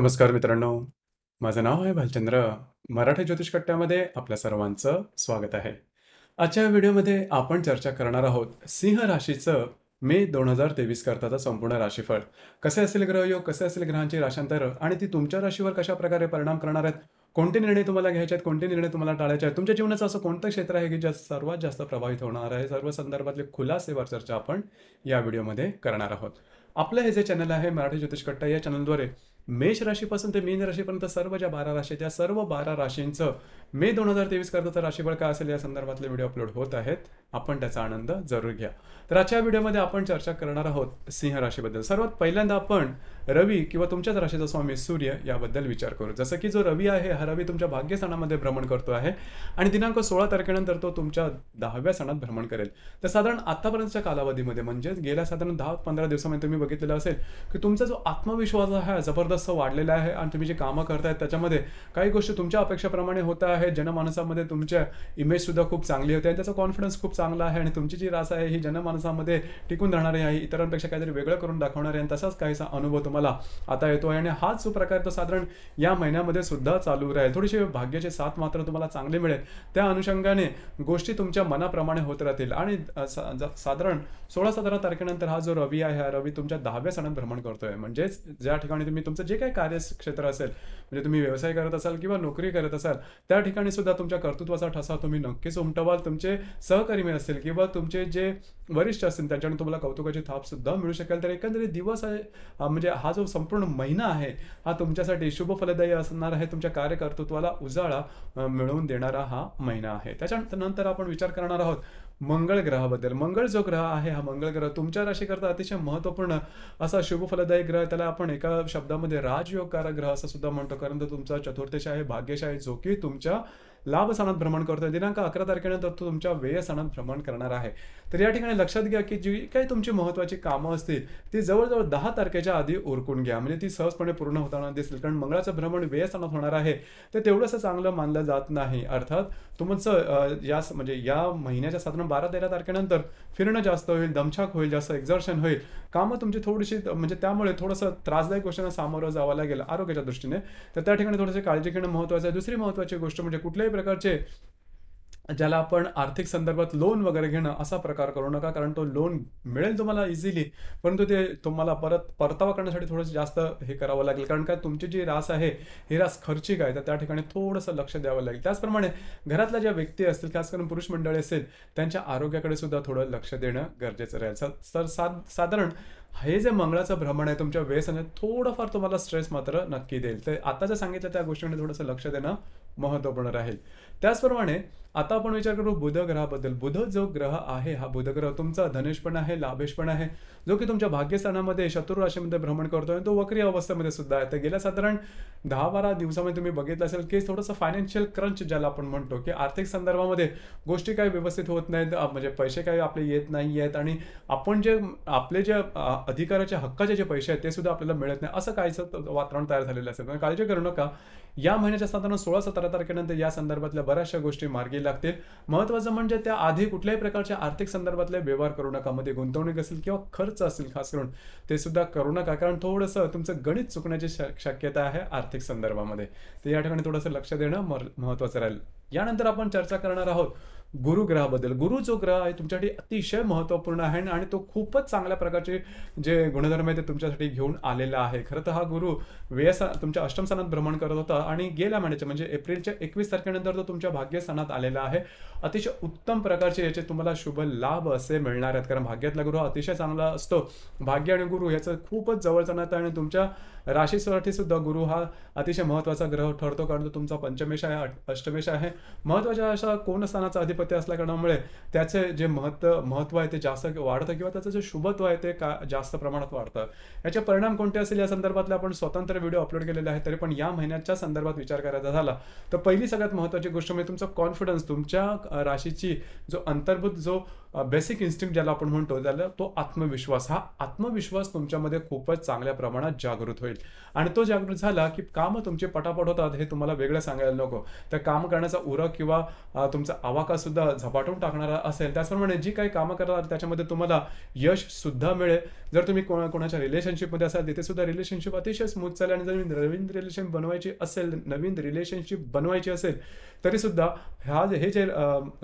नमस्कार मित्रांनो माझं नाव आहे भालचंद्र मराठी ज्योतिष कट्ट्यामध्ये आपल्या सर्वांचं स्वागत आहे आजच्या व्हिडिओमध्ये आपण चर्चा करणार आहोत सिंह राशीचं मे दोन हजार तेवीस करताचा संपूर्ण राशीफळ कसे असेल ग्रहयोग कसे असेल ग्रहांचे राशांतर आणि ती तुमच्या राशीवर कशा प्रकारे परिणाम करणार आहेत कोणते निर्णय तुम्हाला घ्यायचे आहेत कोणते निर्णय तुम्हाला टाळायचे आहेत तुमच्या जीवनाचं असं कोणतं क्षेत्र आहे की ज्या सर्वात जास्त प्रभावित होणार आहे सर्व संदर्भातले खुलासेवर चर्चा आपण या व्हिडिओमध्ये करणार आहोत आपलं हे जे चॅनल आहे मराठी ज्योतिष कट्टा या चॅनलद्वारे मेष राशीपासून ते मीन राशीपर्यंत सर्व ज्या बारा राशी त्या सर्व बारा राशींचं मे दोन हजार तेवीस करताचं राशीबळ काय असेल या संदर्भातले व्हिडिओ अपलोड होत आहेत आपण त्याचा आनंद जरूर घ्या तर आजच्या व्हिडिओमध्ये आपण चर्चा करणार आहोत सिंह राशीबद्दल सर्वात पहिल्यांदा आपण रवी किंवा तुमच्याच राशीचा स्वामी सूर्य याबद्दल विचार करू जसं की जो रवी आहे हा रवी तुमच्या सणामध्ये भ्रमण करतो आहे आणि दिनांक सोळा तारखेनंतर तो तुमच्या दहाव्या सणात भ्रमण करेल तर साधारण आतापर्यंतच्या कालावधीमध्ये म्हणजेच गेल्या साधारण दहा पंधरा दिवसामध्ये तुम्ही बघितलेलं असेल की तुमचा जो आत्मविश्वास आहे जबरदस्त वाढलेला आहे आणि तुम्ही जे कामं करतायत त्याच्यामध्ये काही गोष्टी तुमच्या अपेक्षेप्रमाणे होत आहे जनमानसामध्ये तुमच्या इमेजसुद्धा खूप चांगली होते आणि त्याचा कॉन्फिडन्स खूप चांगला आहे आणि तुमची जी रास आहे ही जनमानसामध्ये टिकून राहणारी आहे इतरांपेक्षा काहीतरी वेगळं करून दाखवणारे आणि तसाच काहीसा अनुभव तुम्हाला आता येतो आहे आणि हाच जो प्रकार तो साधारण या महिन्यामध्ये सुद्धा चालू राहील थोडीशी भाग्याचे साथ मात्र तुम्हाला चांगले मिळेल त्या अनुषंगाने गोष्टी तुमच्या मनाप्रमाणे होत राहतील आणि साधारण सोळा सतरा तारखेनंतर हा जो रवी आहे हा रवी तुमच्या दहाव्या सणात भ्रमण करतोय म्हणजेच ज्या ठिकाणी तुम्ही तुमचं जे काही कार्यक्षेत्र असेल म्हणजे तुम्ही व्यवसाय करत असाल किंवा नोकरी करत असाल त्या ठिकाणी सुद्धा तुमच्या कर्तृत्वाचा ठसा तुम्ही नक्कीच उमटवाल तुमचे सहकर्मी असतील किंवा तुमचे जे वरिष्ठ असतील त्यांच्याकडून तुम्हाला कौतुकाची थाप सुद्धा मिळू शकेल तर एकंदरीत दिवस आहे म्हणजे हा जो संपूर्ण महिना आहे हा तुमच्यासाठी शुभ फलदायी असणार आहे तुमच्या कार्यकर्तृत्वाला उजाळा मिळवून देणारा हा महिना आहे त्याच्यानंतर आपण विचार करणार आहोत मंगळ ग्रहाबद्दल मंगळ जो ग्रह आहे हा मंगळ ग्रह तुमच्या राशीकरता अतिशय महत्वपूर्ण असा शुभफलदायी ग्रह त्याला आपण एका शब्दामध्ये राजयोगकारक ग्रह असं सुद्धा म्हणतो कारण तो तुमचा भाग्यशा भाग्यशाही जो की तुमच्या लाभ सणात भ्रमण करतोय दिनांक अकरा तारखेनंतर तो तुमच्या व्ययसानात सणात भ्रमण करणार आहे तर या ठिकाणी लक्षात घ्या की जी काही तुमची महत्वाची कामं असतील ती जवळजवळ दहा तारखेच्या आधी उरकून घ्या म्हणजे ती सहजपणे पूर्ण होताना दिसतील कारण मंगळाचं भ्रमण व्ययसानात सणात होणार आहे ते तेवढंसं चांगलं मानलं जात नाही अर्थात तुमचं या म्हणजे या महिन्याच्या साधारण बारा तेरा तारखेनंतर फिरणं जास्त होईल दमछाक होईल जास्त एक्झर्शन होईल कामं तुमची थोडीशी म्हणजे त्यामुळे थोडंसं त्रासदायक गोष्टींना सामोरं जावं लागेल आरोग्याच्या दृष्टीने तर त्या ठिकाणी थोडंसं काळजी घेणं महत्वाचं आहे दुसरी महत्वाची गोष्ट म्हणजे कुठल्याही कोणत्याही प्रकारचे ज्याला आपण आर्थिक संदर्भात लोन वगैरे घेणं असा प्रकार करू नका कारण तो लोन मिळेल तुम्हाला इझिली परंतु ते तुम्हाला परत परतावा करण्यासाठी थोडंसं जास्त हे करावं लागेल कारण काय तुमची जी रास आहे ही रास खर्चिक आहे तर त्या ठिकाणी थोडंसं लक्ष द्यावं लागेल त्याचप्रमाणे घरातल्या ज्या व्यक्ती असतील खास करून पुरुष मंडळी असेल त्यांच्या आरोग्याकडे सुद्धा थोडं लक्ष देणं गरजेचं राहील तर साधारण हे जे मंगळाचं भ्रमण आहे तुमच्या आणि थोडंफार तुम्हाला स्ट्रेस मात्र नक्की देईल तर आता जे सांगितलं त्या गोष्टीकडे थोडंसं लक्ष देणं महत्त्वपूर्ण राहील त्याचप्रमाणे आता आपण विचार करू बुध ग्रहाबद्दल बुध जो ग्रह आहे हा बुध ग्रह तुमचा धनेश पण आहे लाभेश पण आहे जो की तुमच्या भाग्यस्थानामध्ये शत्रुराशीमध्ये राशीमध्ये भ्रमण करतोय तो वक्री अवस्थेमध्ये सुद्धा आहे तर गेल्या साधारण दहा बारा दिवसामध्ये तुम्ही बघितलं असेल की थोडंसं फायनान्शियल क्रंच ज्याला आपण म्हणतो की आर्थिक संदर्भामध्ये गोष्टी काही व्यवस्थित होत नाहीत म्हणजे पैसे काही आपले येत नाही आहेत आणि आपण जे आपले जे अधिकाराच्या हक्काचे जे पैसे आहेत ते सुद्धा आपल्याला मिळत नाही असं काहीचं वातावरण तयार झालेलं असेल काळजी करू नका या महिन्याच्या साधारण सोळा सतरा तारखेनंतर या संदर्भातल्या बऱ्याचशा गोष्टी मार्गी लागतील महत्वाचं म्हणजे त्या आधी कुठल्याही प्रकारच्या आर्थिक संदर्भातले व्यवहार करू नका मध्ये गुंतवणूक असेल किंवा खर्च असेल खास करून ते सुद्धा करू नका कारण थोडंसं तुमचं गणित चुकण्याची शक्यता आहे आर्थिक संदर्भामध्ये तर या ठिकाणी थोडंसं लक्ष देणं महत्वाचं राहील यानंतर आपण चर्चा करणार आहोत गुरुग्रहाबद्दल गुरु जो ग्रह आहे तुमच्यासाठी अतिशय महत्वपूर्ण आहे आणि तो खूपच चांगल्या प्रकारचे जे गुणधर्म आहे ते तुमच्यासाठी घेऊन आलेला आहे खरं तर हा गुरु व्ययसा तुमच्या अष्टम स्थानात भ्रमण करत होता आणि गेल्या महिन्याच्या म्हणजे एप्रिलच्या एकवीस तारखेनंतर तो तुमच्या भाग्यस्थानात आलेला आहे अतिशय उत्तम प्रकारचे याचे तुम्हाला शुभ लाभ असे मिळणार आहेत कारण भाग्यातला गुरु अतिशय चांगला असतो भाग्य आणि गुरु याचं खूपच जवळचा जाणार आणि तुमच्या राशीसाठी सुद्धा गुरु हा अतिशय महत्त्वाचा ग्रह ठरतो कारण तो तुमचा पंचमेश आहे अष्टमेश आहे महत्त्वाच्या अशा कोण स्थानाचा अधिप अधिपती असल्या त्याचे जे महत्व महत्व आहे ते जास्त वाढतं किंवा त्याचं जे शुभत्व आहे ते का जास्त प्रमाणात वाढतं याचे परिणाम कोणते असेल या संदर्भातले आपण स्वतंत्र व्हिडिओ अपलोड केलेले आहेत तरी पण या महिन्याच्या संदर्भात विचार करायचा झाला तर पहिली सगळ्यात महत्वाची गोष्ट म्हणजे तुमचा कॉन्फिडन्स तुमच्या राशीची जो अंतर्भूत जो बेसिक इन्स्टिंक्ट ज्याला आपण म्हणतो त्याला तो आत्मविश्वास हा आत्मविश्वास तुमच्यामध्ये खूपच चांगल्या प्रमाणात जागृत होईल आणि तो जागृत झाला की कामं तुमचे पटापट होतात हे तुम्हाला वेगळं सांगायला नको तर काम करण्याचा उरक किंवा तुमचा आवाका सुद्धा झपाटून टाकणारा असेल त्याचप्रमाणे जी काही कामं करतात त्याच्यामध्ये तुम्हाला यश सुद्धा मिळेल जर तुम्ही कोणा कोणाच्या रिलेशनशिपमध्ये असाल तिथे सुद्धा रिलेशनशिप अतिशय स्मूथ चालेल आणि जर नवीन रिलेशन बनवायची असेल नवीन रिलेशनशिप बनवायची असेल तरीसुद्धा ह्या हे जे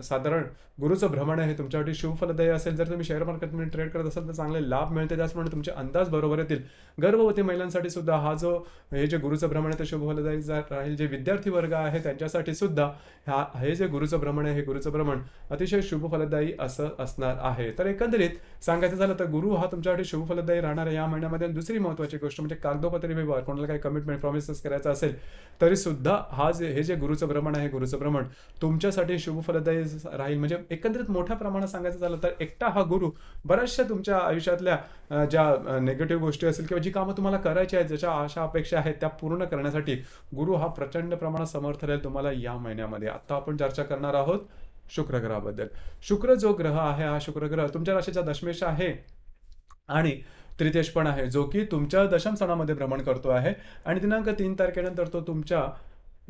साधारण गुरुचं भ्रमण आहे हे तुमच्यासाठी फलदायी असेल जर तुम्ही शेअर मार्केटमध्ये ट्रेड करत असाल तर चांगले लाभ मिळते त्याचप्रमाणे तुमचे अंदाज बरोबर येतील गर्भवती महिलांसाठी सुद्धा हा जो हे जे गुरुचं भ्रमण आहे ते फलदायी राहील जे विद्यार्थी वर्ग आहे त्यांच्यासाठी सुद्धा हा हे जे गुरुचं भ्रमण आहे हे गुरुचं भ्रमण अतिशय शुभफलदायी असं असणार आहे तर एकंदरीत सांगायचं झालं तर गुरु हा तुमच्यासाठी शुभफलदायी राहणार आहे या महिन्यामध्ये दुसरी महत्वाची गोष्ट म्हणजे कागदोपत्री व्यवहार कोणाला काही कमिटमेंट प्रॉमिसेस करायचा असेल तरी सुद्धा हा जे हे जे गुरुचं भ्रमण आहे गुरुचं भ्रमण तुमच्यासाठी शुभफलदायी राहील म्हणजे एकंदरीत मोठ्या प्रमाणात सांगायचं सांगायचं झालं तर एकटा हा गुरु बऱ्याचशा तुमच्या आयुष्यातल्या ज्या नेगेटिव्ह गोष्टी असतील किंवा जी कामं तुम्हाला करायची आहेत ज्याच्या आशा अपेक्षा आहेत त्या पूर्ण करण्यासाठी गुरु हा प्रचंड प्रमाणात समर्थ राहील तुम्हाला या महिन्यामध्ये आता आपण चर्चा करणार आहोत शुक्र ग्रहाबद्दल शुक्र जो ग्रह आहे हा शुक्र ग्रह तुमच्या राशीचा दशमेश आहे आणि त्रितेश पण आहे जो की तुमच्या दशम सणामध्ये भ्रमण करतो आहे आणि दिनांक तीन तारखेनंतर तो तुमच्या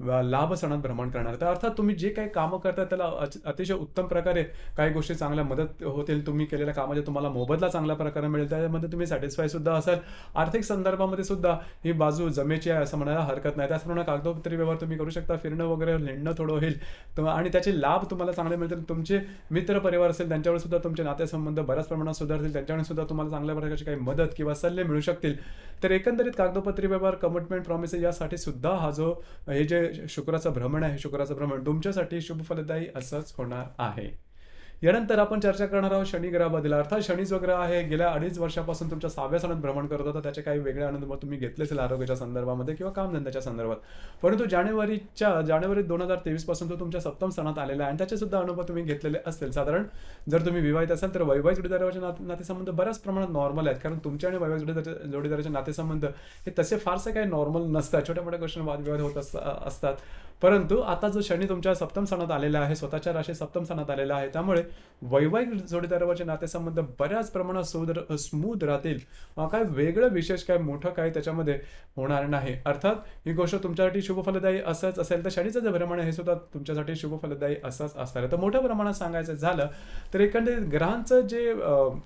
लाभ सणात भ्रमण करणार तर अर्थात तुम्ही जे काही कामं करता त्याला अतिशय उत्तम प्रकारे काही गोष्टी चांगल्या मदत होतील तुम्ही केलेल्या कामाचे तुम्हाला मोबदला चांगल्या प्रकारे मिळेल त्याच्यामध्ये तुम्ही सॅटिस्फाय सुद्धा असाल आर्थिक संदर्भामध्ये सुद्धा ही बाजू जमेची आहे असं म्हणायला हरकत नाही त्याचप्रमाणे कागदोपत्री व्यवहार तुम्ही करू शकता फिरणं वगैरे लिंडणं थोडं होईल आणि त्याचे लाभ तुम्हाला चांगले मिळतील तुमचे मित्र परिवार असेल त्यांच्यावर सुद्धा तुमचे नातेसंबंध बऱ्याच प्रमाणात सुधारतील त्यांच्याकडे सुद्धा तुम्हाला चांगल्या प्रकारची काही मदत किंवा सल्ले मिळू शकतील तर एकंदरीत कागदोपत्री व्यवहार कमिटमेंट प्रॉमिसेस यासाठी सुद्धा हा जो हे जे शुक्राचं भ्रमण आहे शुक्राचं भ्रमण तुमच्यासाठी फलदायी असंच होणार आहे यानंतर आपण चर्चा करणार आहोत शनी ग्रहाबद्दल अर्थात शनी जो ग्रह आहे गेल्या अडीच वर्षापासून तुमच्या सहाव्या सणात भ्रमण करत होता त्याचे काही वेगळे आनंद तुम्ही घेतले असेल आरोग्याच्या संदर्भामध्ये किंवा कामधंद्याच्या संदर्भात परंतु जानेवारीच्या जानेवारी दोन हजार तेवीस पासून तो तुमच्या सप्तम सणात आलेला आहे आणि त्याचे सुद्धा अनुभव तुम्ही घेतलेले असतील साधारण जर तुम्ही विवाहित असाल तर वैवाहिक जोडीदाराच्या नातेसंबंध बऱ्याच प्रमाणात नॉर्मल आहेत कारण तुमच्या आणि वैवाहिक जोडीदार जोडीदाराचे नातेसंबंध हे तसे फारसे काही नॉर्मल नसतात छोट्या मोठ्या क्वेश्चन वादविवाद होत असतात परंतु आता जो शनी तुमच्या सप्तम सणात आलेला आहे स्वतःच्या राशी सप्तम सणात आलेला आहे त्यामुळे वैवाहिक जोडीदारावाचे नातेसंबंध बऱ्याच प्रमाणात सोद स्मूथ राहतील काय वेगळं विशेष काय मोठं काय त्याच्यामध्ये होणार नाही अर्थात ही गोष्ट तुमच्यासाठी शुभ फलदायी असंच असेल तर शनीचं जे भ्रमण हे सुद्धा तुमच्यासाठी फलदायी असंच असणार आहे तर मोठ्या प्रमाणात सांगायचं झालं तर एकंदरीत ग्रहांचं जे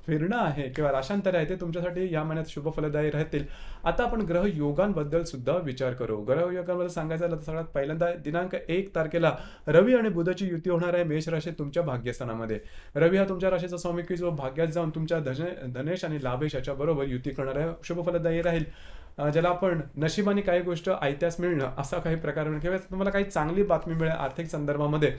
फिरणं आहे किंवा राशांतर आहे ते तुमच्यासाठी या महिन्यात शुभ फलदायी राहतील आता आपण ग्रह योगांबद्दल सुद्धा विचार करू ग्रह योगांबद्दल सांगायचं झालं तर सगळ्यात पहिल्यांदा दिनांक एक तारखेला रवी आणि बुधची युती होणार आहे मेष राशी तुमच्या भाग्यस्थानामध्ये मध्ये रवी हा तुमच्या राशीचा स्वामी की जो भाग्यात जाऊन तुमच्या धनेश आणि लाभेश याच्याबरोबर युती करणाऱ्या शुभफलदायी राहील ज्याला आपण नशिबाने काही गोष्ट आयत्यास मिळणं असा काही प्रकार किंवा तुम्हाला काही चांगली बातमी मिळेल आर्थिक संदर्भामध्ये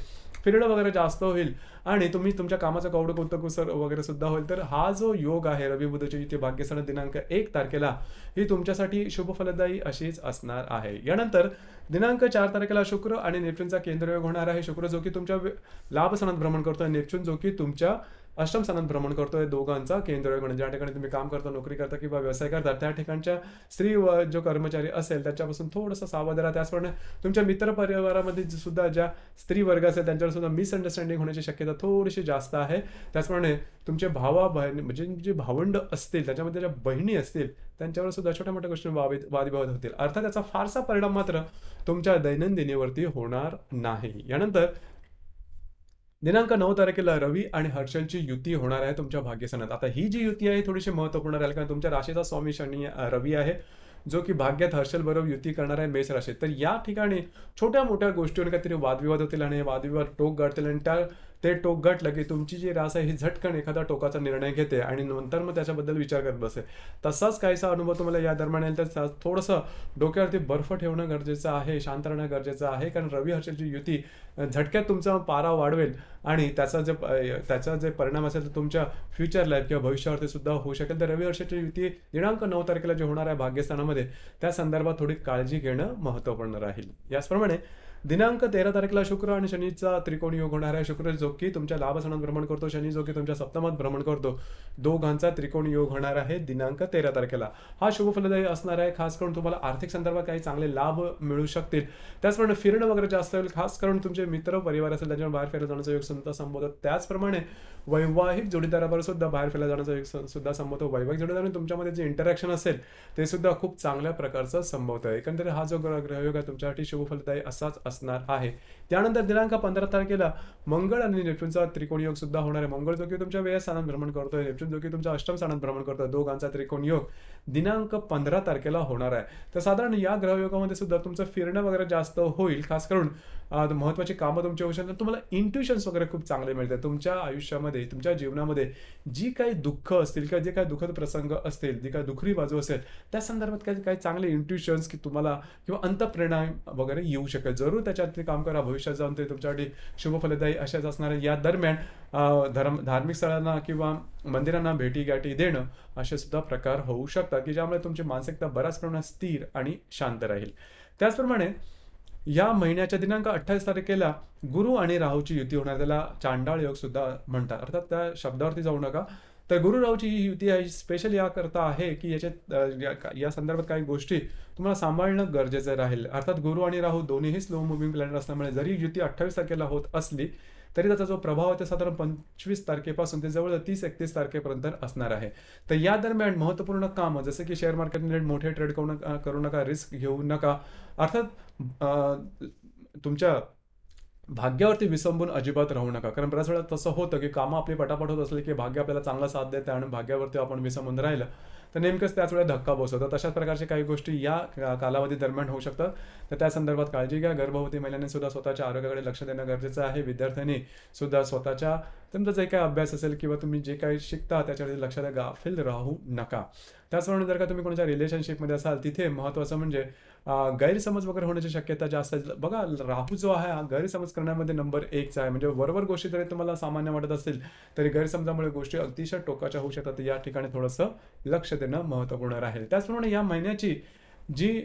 फिरणं वगैरे जास्त होईल आणि तुम्ही तुमच्या कामाचं कौड कौतकुसर वगैरे सुद्धा होईल तर हा जो योग आहे रवी बुधची इथे भाग्यसण दिनांक एक तारखेला ही तुमच्यासाठी शुभ फलदायी अशीच असणार आहे यानंतर दिनांक चार तारखेला शुक्र आणि नेपच्यूनचा केंद्रयोग होणार आहे शुक्र जो की तुमच्या लाभसणात भ्रमण करतो नेपच्यून जो की तुमच्या अष्टम स्थानात भ्रमण करतोय दोघांचा केंद्र म्हणजे ज्या ठिकाणी तुम्ही काम करता नोकरी करता किंवा व्यवसाय करता त्या ठिकाणच्या स्त्री व जो कर्मचारी असेल त्याच्यापासून थोडंसं सावध राहा त्याचप्रमाणे तुमच्या मित्र परिवारामध्ये सुद्धा ज्या स्त्री वर्ग असेल त्यांच्यावर सुद्धा मिसअंडरस्टँडिंग होण्याची शक्यता थोडीशी जास्त आहे त्याचप्रमाणे तुमचे भावा बहिणी म्हणजे जे भावंड असतील त्याच्यामध्ये ज्या बहिणी असतील त्यांच्यावर सुद्धा छोट्या मोठ्या गोष्टी वाद वादविवाद होतील अर्थात त्याचा फारसा परिणाम मात्र तुमच्या दैनंदिनीवरती होणार नाही यानंतर दिनांक नऊ तारखेला रवी आणि हर्षलची युती होणार आहे तुमच्या भाग्यसनात आता ही जी युती आहे थोडीशी महत्वपूर्ण राहील कारण तुमच्या राशीचा स्वामी शनी रवी आहे जो की भाग्यात हर्षल बरोबर युती करणार आहे मेष राशीत तर या ठिकाणी छोट्या मोठ्या गोष्टीवर काहीतरी वादविवाद होतील आणि वादविवाद टोक गाठतील आणि त्या ते टोक घटलं की तुमची जी रास आहे ही झटकन एखादा टोकाचा निर्णय घेते आणि नंतर मग त्याच्याबद्दल विचार करत बसे तसाच काहीसा अनुभव तुम्हाला या दरम्यान येईल तर थोडंसं डोक्यावरती बर्फ ठेवणं गरजेचं आहे शांत राहणं गरजेचं आहे कारण रवी हर्षलची युती झटक्यात तुमचा पारा वाढवेल आणि त्याचा जे त्याचा जे परिणाम असेल तर तुमच्या फ्युचर लाईफ किंवा भविष्यावरती सुद्धा होऊ शकेल तर रवी हर्षची युती दिनांक नऊ तारखेला जे होणार आहे भाग्यस्थानामध्ये त्या संदर्भात थोडी काळजी घेणं महत्वपूर्ण राहील याचप्रमाणे दिनांक तेरा तारखेला शुक्र आणि शनीचा त्रिकोण योग होणार आहे शुक्र जो की तुमच्या सणात भ्रमण करतो शनी जो की तुमच्या सप्तमात भ्रमण करतो दोघांचा त्रिकोण योग होणार आहे दिनांक तेरा तारखेला हा शुभ फलदायी असणार आहे खास करून तुम्हाला आर्थिक संदर्भात काही चांगले लाभ मिळू शकतील त्याचप्रमाणे फिरणं वगैरे जास्त होईल खास करून तुमचे मित्र परिवार असेल त्यांच्यावर बाहेर फिरायला जाण्याचा योग सुद्धा संबोधत त्याचप्रमाणे वैवाहिक जोडीदाराबरोबर सुद्धा बाहेर फिरायला जाण्याचा योग सुद्धा संबोधतो वैवाहिक जोडीदाराने तुमच्यामध्ये जे इंटरॅक्शन असेल ते सुद्धा खूप चांगल्या प्रकारचं आहे एकंदरीत हा जो ग्रहयोग आहे तुमच्यासाठी फलदायी असाच असणार आहे त्यानंतर दिनांक पंधरा तारखेला मंगळ आणि नेपच्यूनचा त्रिकोण योग सुद्धा होणार आहे मंगळ जो की तुमच्या वेळेस स्थानात भ्रमण करतोय नेपच्यून जो की तुमच्या अष्टम स्थानात भ्रमण करतोय दोघांचा त्रिकोण योग दिनांक पंधरा तारखेला होणार आहे तर साधारण या ग्रहयोगामध्ये सुद्धा तुमचं फिरणं वगैरे जास्त होईल खास करून महत्वाची कामं तुमच्या होऊ शकतात तुम्हाला इंट्युशन्स वगैरे खूप चांगले मिळते तुमच्या आयुष्यामध्ये तुमच्या जीवनामध्ये जी काही दुःख असतील किंवा जे काही दुःखद प्रसंग असतील जी काही दुखरी बाजू असेल त्या संदर्भात काही काही चांगले इंट्युशन्स की तुम्हाला किंवा अंतप्रेरणा वगैरे येऊ शकेल जरूर त्याच्यात काम करा भविष्यात जाऊन ते तुमच्यासाठी शुभफलदायी अशाच असणाऱ्या या दरम्यान धर्म धार्मिक स्थळांना किंवा मंदिरांना भेटी गाठी देणं असे सुद्धा प्रकार होऊ शकतात की ज्यामुळे तुमची मानसिकता बऱ्याच प्रमाणात स्थिर आणि शांत राहील त्याचप्रमाणे या महिन्याच्या दिनांक अठ्ठावीस तारखेला गुरु आणि राहूची युती होणार त्याला चांडाळ योग सुद्धा म्हणतात अर्थात त्या शब्दावरती जाऊ नका तर गुरु राहूची ही युती आहे स्पेशल याकरता आहे की याच्यात या संदर्भात काही गोष्टी तुम्हाला सांभाळणं गरजेचं राहील अर्थात गुरु आणि राहू दोन्हीही स्लो मुव्हिंग प्लॅनर असल्यामुळे जरी युती अठ्ठावीस तारखेला होत असली तरी त्याचा जो प्रभाव आहे तो साधारण पंचवीस तारखेपासून ते जवळ तीस एकतीस तारखेपर्यंत असणार आहे तर या दरम्यान महत्त्वपूर्ण कामं जसं की शेअर मार्केटमध्ये मोठे ट्रेड करू नका करू नका रिस्क घेऊ नका अर्थात तुमच्या भाग्यावरती विसंबून अजिबात राहू नका कारण बऱ्याच वेळा तसं होतं की कामं आपली पटापट होत असले की भाग्य आपल्याला चांगला साथ देतं आणि भाग्यावरती आपण विसंबून राहिलं तर नेमकंच त्याच वेळेला धक्का बसवतो तशाच प्रकारच्या काही गोष्टी या कालावधी दरम्यान होऊ शकतात तर त्या संदर्भात काळजी घ्या गर्भवती महिलांनी सुद्धा स्वतःच्या आरोग्याकडे लक्ष देणं गरजेचं आहे विद्यार्थ्यांनी सुद्धा स्वतःच्या तुमचा जे काही अभ्यास असेल किंवा तुम्ही जे काही शिकता त्याच्यावर लक्षात द्या गाफील राहू नका त्याचप्रमाणे जर का तुम्ही कोणाच्या रिलेशनशिपमध्ये असाल तिथे महत्त्वाचं म्हणजे गैरसमज वगैरे होण्याची शक्यता जास्त बघा राहू जो आहे हा गैरसमज करण्यामध्ये नंबर एकचा आहे म्हणजे वरवर गोष्टी जरी तुम्हाला सामान्य वाटत असतील तरी गैरसमजामुळे गोष्टी अतिशय टोकाच्या होऊ शकतात या ठिकाणी थोडंसं लक्ष देणं महत्त्वपूर्ण राहील त्याचप्रमाणे या महिन्याची जी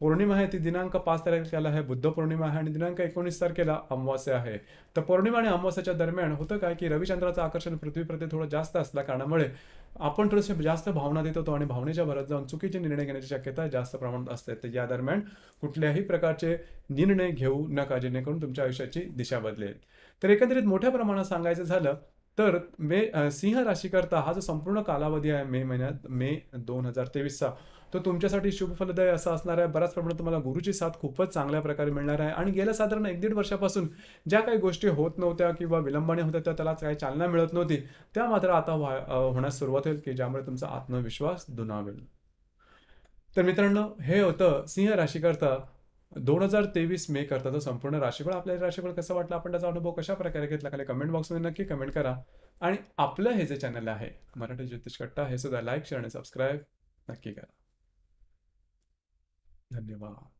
पौर्णिमा आहे ती दिनांक पाच तारखेला आहे बुद्ध पौर्णिमा आहे आणि दिनांक एकोणीस तारखेला अमावस्या आहे तर पौर्णिमा आणि अमावस्याच्या दरम्यान होतं काय की रविचंद्राचं आकर्षण पृथ्वीप्रती थोडं जास्त असल्या कारणामुळे आपण थोडेसे जास्त भावना देत होतो आणि भावनेच्या भरत जाऊन चुकीचे निर्णय घेण्याची शक्यता जास्त प्रमाणात असते तर या दरम्यान कुठल्याही प्रकारचे निर्णय घेऊ नका जेणेकरून तुमच्या आयुष्याची दिशा बदलेल तर एकंदरीत मोठ्या प्रमाणात सांगायचं झालं तर मे सिंह राशीकरता हा जो संपूर्ण कालावधी आहे मे महिन्यात मे दोन हजार तेवीसचा तो तुमच्यासाठी फलदायी असा असणार आहे बऱ्याच प्रमाणात तुम्हाला गुरुची साथ खूपच चांगल्या प्रकारे मिळणार आहे आणि गेल्या साधारण एक दीड वर्षापासून ज्या काही गोष्टी होत नव्हत्या किंवा विलंबाने होत्या त्या त्याला काही चालना मिळत नव्हती त्या मात्र आता होण्यास सुरुवात होईल की ज्यामुळे तुमचा आत्मविश्वास दुनावेल तर मित्रांनो हे होतं सिंह राशीकरता दोन हजार तेवीस मे करताचं संपूर्ण राशीफळ आपल्या राशीफळ कसं वाटलं आपण त्याचा अनुभव कशा प्रकारे घेतला खाली कमेंट बॉक्समध्ये नक्की कमेंट करा आणि आपलं हे जे चॅनल आहे मराठी ज्योतिष कट्टा हे सुद्धा लाईक शेअर आणि सबस्क्राईब नक्की करा 那的话。